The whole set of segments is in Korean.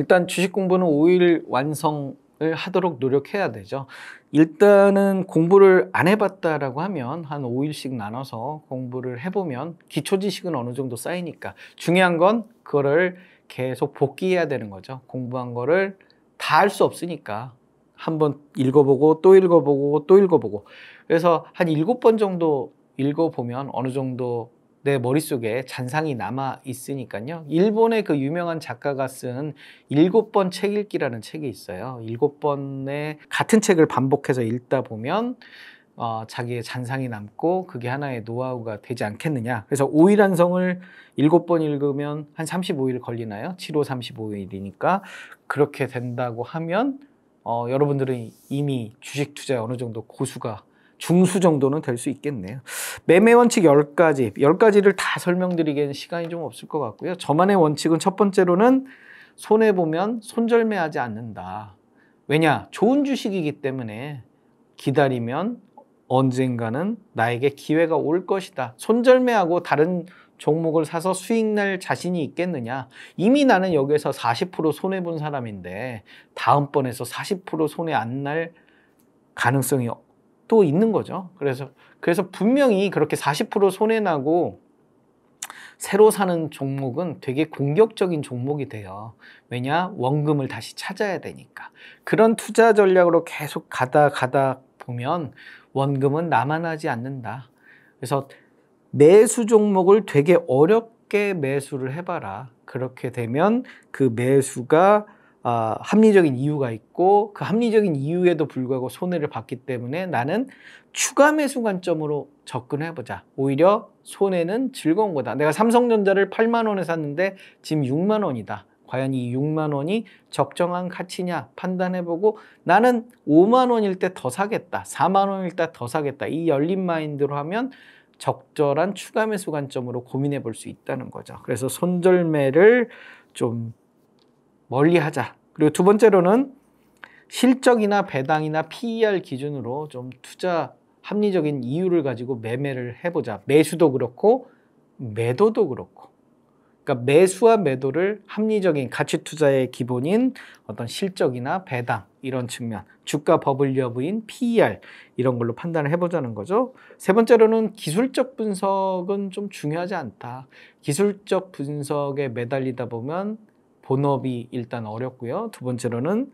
일단 주식 공부는 5일 완성을 하도록 노력해야 되죠. 일단은 공부를 안 해봤다라고 하면 한 5일씩 나눠서 공부를 해보면 기초 지식은 어느 정도 쌓이니까 중요한 건 그거를 계속 복기해야 되는 거죠. 공부한 거를 다 할 수 없으니까 한번 읽어보고 또 읽어보고 또 읽어보고 그래서 한7번 정도 읽어보면 어느 정도 내 머릿속에 잔상이 남아 있으니까요. 일본의 그 유명한 작가가 쓴 일곱 번 책 읽기라는 책이 있어요. 일곱 번의 같은 책을 반복해서 읽다 보면 어, 자기의 잔상이 남고 그게 하나의 노하우가 되지 않겠느냐. 그래서 5일한 성을 일곱 번 읽으면 한 35일 걸리나요? 7호 35일이니까 그렇게 된다고 하면 어, 여러분들은 이미 주식 투자에 어느 정도 고수가 중수 정도는 될 수 있겠네요. 매매 원칙 10가지, 10가지를 다 설명드리기에는 시간이 좀 없을 것 같고요. 저만의 원칙은 첫 번째로는 손해보면 손절매하지 않는다. 왜냐? 좋은 주식이기 때문에 기다리면 언젠가는 나에게 기회가 올 것이다. 손절매하고 다른 종목을 사서 수익 날 자신이 있겠느냐. 이미 나는 여기에서 40% 손해본 사람인데 다음번에서 40% 손해 안 날 가능성이 또 있는 거죠. 그래서 그래서 분명히 그렇게 40% 손해 나고 새로 사는 종목은 되게 공격적인 종목이 돼요. 왜냐? 원금을 다시 찾아야 되니까. 그런 투자 전략으로 계속 가다 가다 보면 원금은 남아나지 않는다. 그래서 매수 종목을 되게 어렵게 매수를 해봐라. 그렇게 되면 그 매수가 어, 합리적인 이유가 있고 그 합리적인 이유에도 불구하고 손해를 봤기 때문에 나는 추가 매수 관점으로 접근해 보자. 오히려 손해는 즐거운 거다. 내가 삼성전자를 8만 원에 샀는데 지금 6만 원이다. 과연 이 6만 원이 적정한 가치냐 판단해보고 나는 5만 원일 때 더 사겠다. 4만 원일 때 더 사겠다. 이 열린 마인드로 하면 적절한 추가 매수 관점으로 고민해 볼 수 있다는 거죠. 그래서 손절매를 좀 멀리하자. 그리고 두 번째로는 실적이나 배당이나 PER 기준으로 좀 투자 합리적인 이유를 가지고 매매를 해보자. 매수도 그렇고 매도도 그렇고. 그러니까 매수와 매도를 합리적인 가치 투자의 기본인 어떤 실적이나 배당 이런 측면, 주가 버블 여부인 PER 이런 걸로 판단을 해보자는 거죠. 세 번째로는 기술적 분석은 좀 중요하지 않다. 기술적 분석에 매달리다 보면 본업이 일단 어렵고요. 두 번째로는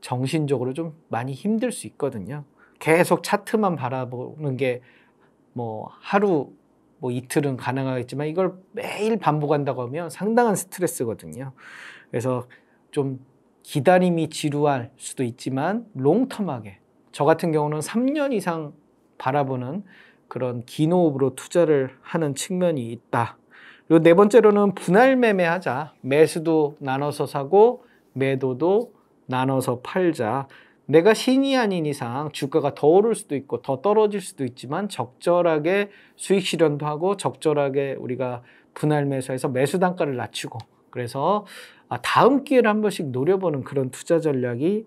정신적으로 좀 많이 힘들 수 있거든요. 계속 차트만 바라보는 게 뭐 하루 뭐 이틀은 가능하겠지만 이걸 매일 반복한다고 하면 상당한 스트레스거든요. 그래서 좀 기다림이 지루할 수도 있지만 롱텀하게 저 같은 경우는 3년 이상 바라보는 그런 긴 호흡으로 투자를 하는 측면이 있다. 그리고 네 번째로는 분할 매매하자. 매수도 나눠서 사고 매도도 나눠서 팔자. 내가 신이 아닌 이상 주가가 더 오를 수도 있고 더 떨어질 수도 있지만 적절하게 수익 실현도 하고 적절하게 우리가 분할 매수해서 매수 단가를 낮추고 그래서 아, 다음 기회를 한 번씩 노려보는 그런 투자 전략이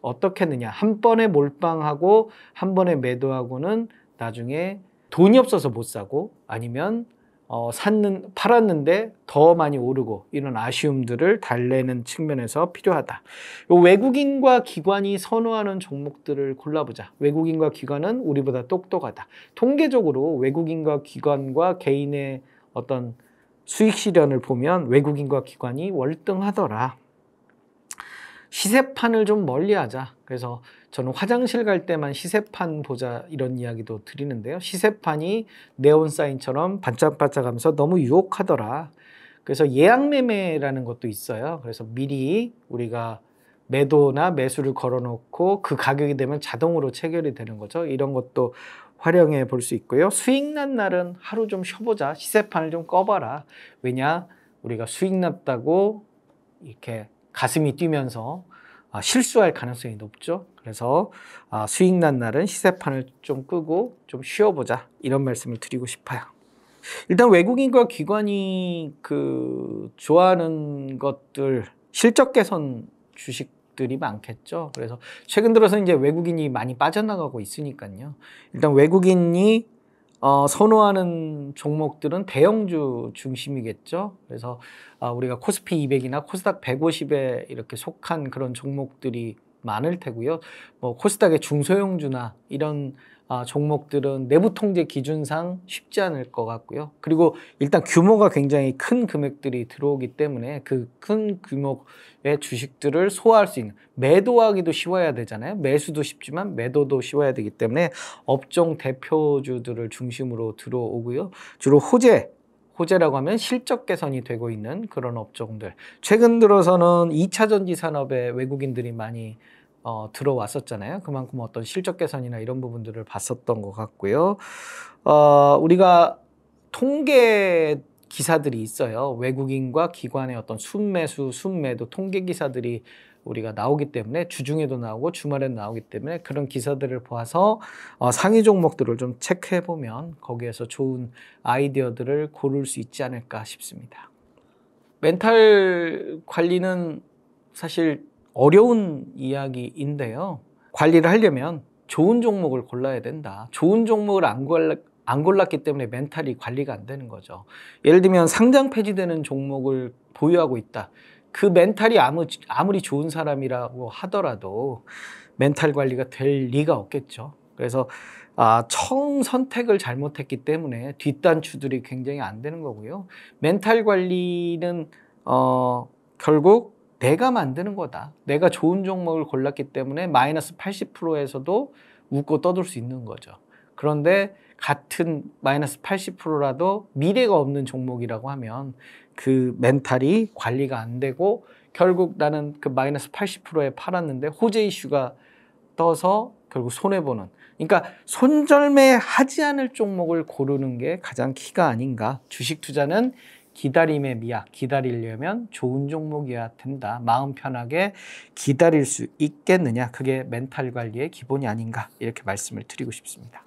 어떻겠느냐. 한 번에 몰빵하고 한 번에 매도하고는 나중에 돈이 없어서 못 사고 아니면 어, 샀는, 팔았는데 더 많이 오르고 이런 아쉬움들을 달래는 측면에서 필요하다. 외국인과 기관이 선호하는 종목들을 골라보자. 외국인과 기관은 우리보다 똑똑하다. 통계적으로 외국인과 기관과 개인의 어떤 수익 실현을 보면 외국인과 기관이 월등하더라. 시세판을 좀 멀리 하자. 그래서 저는 화장실 갈 때만 시세판 보자 이런 이야기도 드리는데요. 시세판이 네온 사인처럼 반짝반짝하면서 너무 유혹하더라. 그래서 예약 매매라는 것도 있어요. 그래서 미리 우리가 매도나 매수를 걸어놓고 그 가격이 되면 자동으로 체결이 되는 거죠. 이런 것도 활용해 볼 수 있고요. 수익 난 날은 하루 좀 쉬어보자. 시세판을 좀 꺼봐라. 왜냐? 우리가 수익 났다고 이렇게 가슴이 뛰면서 아, 실수할 가능성이 높죠. 그래서 아, 수익 난 날은 시세판을 좀 끄고 좀 쉬어보자 이런 말씀을 드리고 싶어요. 일단 외국인과 기관이 그 좋아하는 것들 실적 개선 주식 들이 많겠죠. 그래서 최근 들어서 이제 외국인이 많이 빠져나가고 있으니까요. 일단 외국인이 어, 선호하는 종목들은 대형주 중심이겠죠. 그래서 어, 우리가 코스피 200이나 코스닥 150에 이렇게 속한 그런 종목들이 많을 테고요. 뭐 코스닥의 중소형주나 이런 아, 종목들은 내부 통제 기준상 쉽지 않을 것 같고요. 그리고 일단 규모가 굉장히 큰 금액들이 들어오기 때문에 그 큰 규모의 주식들을 소화할 수 있는 매도하기도 쉬워야 되잖아요. 매수도 쉽지만 매도도 쉬워야 되기 때문에 업종 대표주들을 중심으로 들어오고요. 주로 호재 호재라고 하면 실적 개선이 되고 있는 그런 업종들. 최근 들어서는 2차 전지 산업에 외국인들이 많이 어, 들어왔었잖아요. 그만큼 어떤 실적 개선이나 이런 부분들을 봤었던 것 같고요. 어, 우리가 통계 기사들이 있어요. 외국인과 기관의 어떤 순매수, 순매도 통계 기사들이 우리가 나오기 때문에 주중에도 나오고 주말에도 나오기 때문에 그런 기사들을 보아서 어, 상위 종목들을 좀 체크해 보면 거기에서 좋은 아이디어들을 고를 수 있지 않을까 싶습니다. 멘탈 관리는 사실 어려운 이야기인데요. 관리를 하려면 좋은 종목을 골라야 된다. 좋은 종목을 안, 골라, 안 골랐기 때문에 멘탈이 관리가 안 되는 거죠. 예를 들면 상장 폐지되는 종목을 보유하고 있다. 그 멘탈이 아무, 아무리 좋은 사람이라고 하더라도 멘탈 관리가 될 리가 없겠죠. 그래서 아, 처음 선택을 잘못했기 때문에 뒷단추들이 굉장히 안 되는 거고요. 멘탈 관리는 어, 결국 내가 만드는 거다. 내가 좋은 종목을 골랐기 때문에 마이너스 80%에서도 웃고 떠들 수 있는 거죠. 그런데 같은 마이너스 80%라도 미래가 없는 종목이라고 하면 그 멘탈이 관리가 안 되고 결국 나는 그 마이너스 80%에 팔았는데 호재 이슈가 떠서 결국 손해보는 그러니까 손절매하지 않을 종목을 고르는 게 가장 키가 아닌가 주식 투자는 기다림의 미학 기다리려면 좋은 종목이어야 된다. 마음 편하게 기다릴 수 있겠느냐. 그게 멘탈 관리의 기본이 아닌가. 이렇게 말씀을 드리고 싶습니다.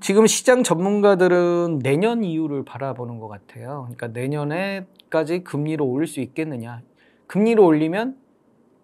지금 시장 전문가들은 내년 이후를 바라보는 것 같아요. 그러니까 내년에까지 금리를 올릴 수 있겠느냐. 금리를 올리면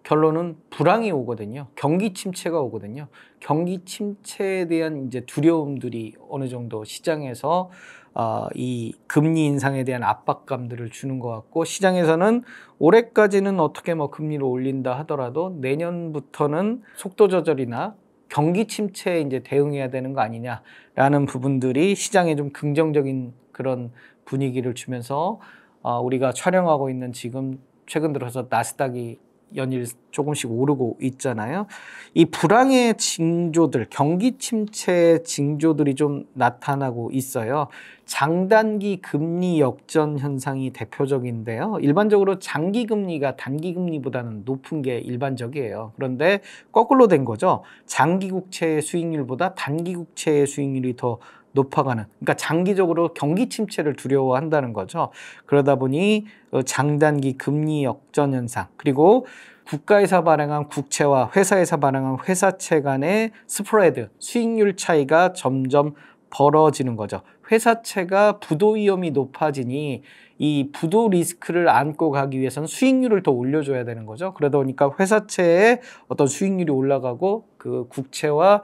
결론은 불황이 오거든요. 경기 침체가 오거든요. 경기 침체에 대한 이제 두려움들이 어느 정도 시장에서 어, 이 금리 인상에 대한 압박감들을 주는 것 같고 시장에서는 올해까지는 어떻게 뭐 금리를 올린다 하더라도 내년부터는 속도 조절이나 경기 침체에 이제 대응해야 되는 거 아니냐라는 부분들이 시장에 좀 긍정적인 그런 분위기를 주면서 어, 우리가 촬영하고 있는 지금 최근 들어서 나스닥이 연일 조금씩 오르고 있잖아요. 이 불황의 징조들, 경기 침체의 징조들이 좀 나타나고 있어요. 장단기 금리 역전 현상이 대표적인데요. 일반적으로 장기 금리가 단기 금리보다는 높은 게 일반적이에요. 그런데 거꾸로 된 거죠. 장기 국채의 수익률보다 단기 국채의 수익률이 더 높아가는 그러니까 장기적으로 경기 침체를 두려워한다는 거죠. 그러다 보니 어, 장단기 금리 역전 현상 그리고 국가에서 발행한 국채와 회사에서 발행한 회사채 간의 스프레드 수익률 차이가 점점 벌어지는 거죠. 회사채가 부도 위험이 높아지니 이 부도 리스크를 안고 가기 위해서는 수익률을 더 올려줘야 되는 거죠. 그러다 보니까 회사채의 어떤 수익률이 올라가고 그 국채와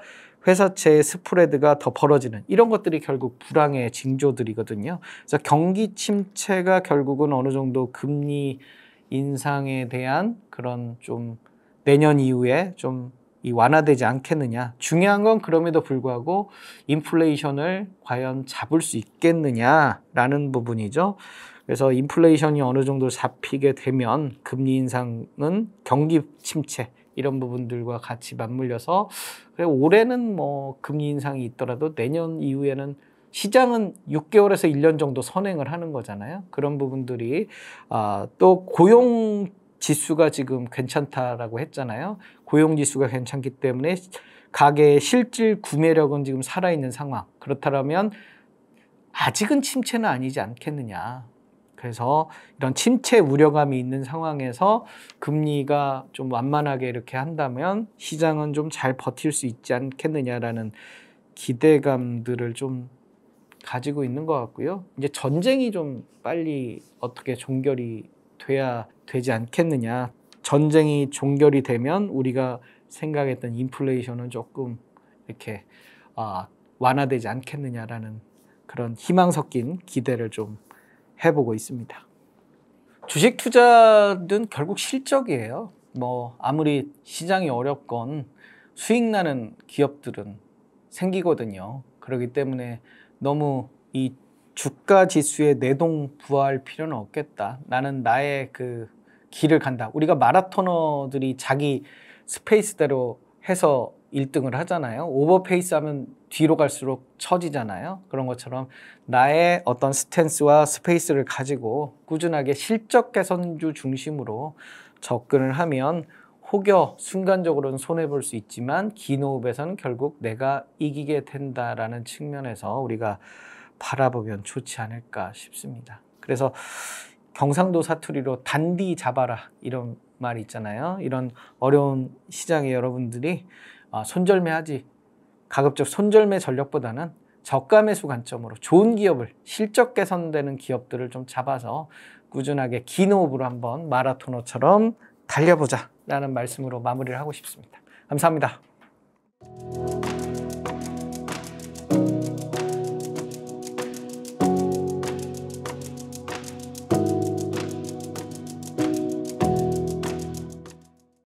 회사채의 스프레드가 더 벌어지는 이런 것들이 결국 불황의 징조들이거든요. 그래서 경기 침체가 결국은 어느 정도 금리 인상에 대한 그런 좀 내년 이후에 좀 완화되지 않겠느냐. 중요한 건 그럼에도 불구하고 인플레이션을 과연 잡을 수 있겠느냐라는 부분이죠. 그래서 인플레이션이 어느 정도 잡히게 되면 금리 인상은 경기 침체, 이런 부분들과 같이 맞물려서 올해는 뭐 금리 인상이 있더라도 내년 이후에는 시장은 6개월에서 1년 정도 선행을 하는 거잖아요. 그런 부분들이 아, 또 고용 지수가 지금 괜찮다라고 했잖아요. 고용 지수가 괜찮기 때문에 가계의 실질 구매력은 지금 살아있는 상황. 그렇다면 아직은 침체는 아니지 않겠느냐. 그래서 이런 침체 우려감이 있는 상황에서 금리가 좀 완만하게 이렇게 한다면 시장은 좀 잘 버틸 수 있지 않겠느냐라는 기대감들을 좀 가지고 있는 것 같고요. 이제 전쟁이 좀 빨리 어떻게 종결이 돼야 되지 않겠느냐. 전쟁이 종결이 되면 우리가 생각했던 인플레이션은 조금 이렇게 아, 완화되지 않겠느냐라는 그런 희망 섞인 기대를 좀 해보고 있습니다. 주식 투자는 결국 실적이에요. 뭐 아무리 시장이 어렵건 수익 나는 기업들은 생기거든요. 그렇기 때문에 너무 이 주가 지수에 내동 부화할 필요는 없겠다. 나는 나의 그 길을 간다. 우리가 마라토너들이 자기 스페이스대로 해서 1등을 하잖아요. 오버페이스 하면 뒤로 갈수록 처지잖아요. 그런 것처럼 나의 어떤 스탠스와 스페이스를 가지고 꾸준하게 실적 개선주 중심으로 접근을 하면 혹여 순간적으로는 손해볼 수 있지만 긴 호흡에서는 결국 내가 이기게 된다라는 측면에서 우리가 바라보면 좋지 않을까 싶습니다. 그래서 경상도 사투리로 단디 잡아라 이런 말이 있잖아요. 이런 어려운 시장에 여러분들이 아, 손절매하지 가급적 손절매 전략보다는 저가 매수 관점으로 좋은 기업을 실적 개선되는 기업들을 좀 잡아서 꾸준하게 긴 호흡으로 한번 마라토너처럼 달려보자 라는 말씀으로 마무리를 하고 싶습니다. 감사합니다.